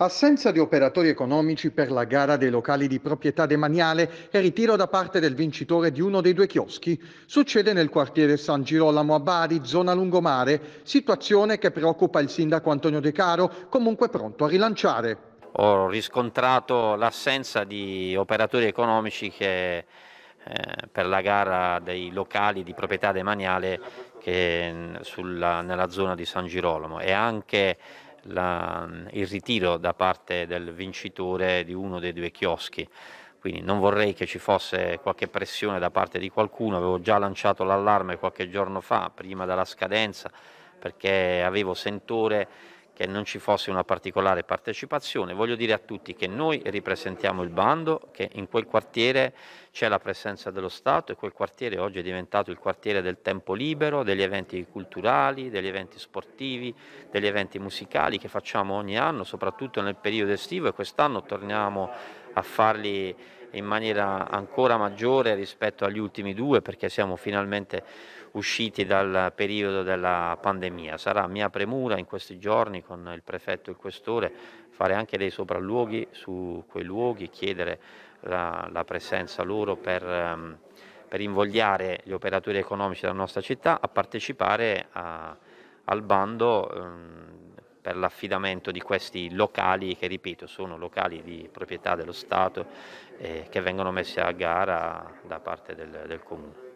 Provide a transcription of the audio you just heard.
Assenza di operatori economici per la gara dei locali di proprietà demaniale e ritiro da parte del vincitore di uno dei due chioschi. Succede nel quartiere San Girolamo a Bari, zona lungomare, situazione che preoccupa il sindaco Antonio De Caro, comunque pronto a rilanciare. Ho riscontrato l'assenza di operatori economici che eh, per la gara dei locali di proprietà demaniale che, mm, sulla, nella zona di San Girolamo e anche la, il ritiro da parte del vincitore di uno dei due chioschi. Quindi non vorrei che ci fosse qualche pressione da parte di qualcuno, avevo già lanciato l'allarme qualche giorno fa, prima della scadenza, perché avevo sentore che non ci fosse una particolare partecipazione. Voglio dire a tutti che noi ripresentiamo il bando, che in quel quartiere c'è la presenza dello Stato e quel quartiere oggi è diventato il quartiere del tempo libero, degli eventi culturali, degli eventi sportivi, degli eventi musicali che facciamo ogni anno, soprattutto nel periodo estivo e quest'anno torniamo a farli in maniera ancora maggiore rispetto agli ultimi due perché siamo finalmente usciti dal periodo della pandemia. Sarà mia premura in questi giorni con il prefetto e il questore fare anche dei sopralluoghi su quei luoghi, chiedere la, la presenza loro per... Ehm, per invogliare gli operatori economici della nostra città a partecipare a, al bando ehm, per l'affidamento di questi locali che ripeto sono locali di proprietà dello Stato eh, che vengono messi a gara da parte del, del Comune.